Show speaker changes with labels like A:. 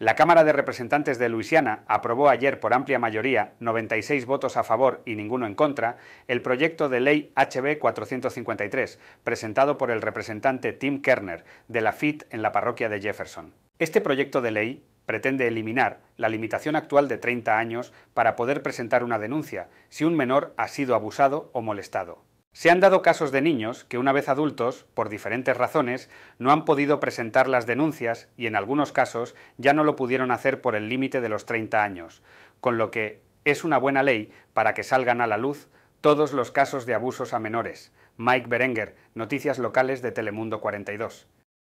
A: La Cámara de Representantes de Luisiana aprobó ayer por amplia mayoría, 96 votos a favor y ninguno en contra, el proyecto de ley HB 453, presentado por el representante Tim Kerner de la FIT en la parroquia de Jefferson. Este proyecto de ley pretende eliminar la limitación actual de 30 años para poder presentar una denuncia si un menor ha sido abusado o molestado. Se han dado casos de niños que una vez adultos, por diferentes razones, no han podido presentar las denuncias y en algunos casos ya no lo pudieron hacer por el límite de los 30 años, con lo que es una buena ley para que salgan a la luz todos los casos de abusos a menores. Mike Berenguer, Noticias Locales de Telemundo 42.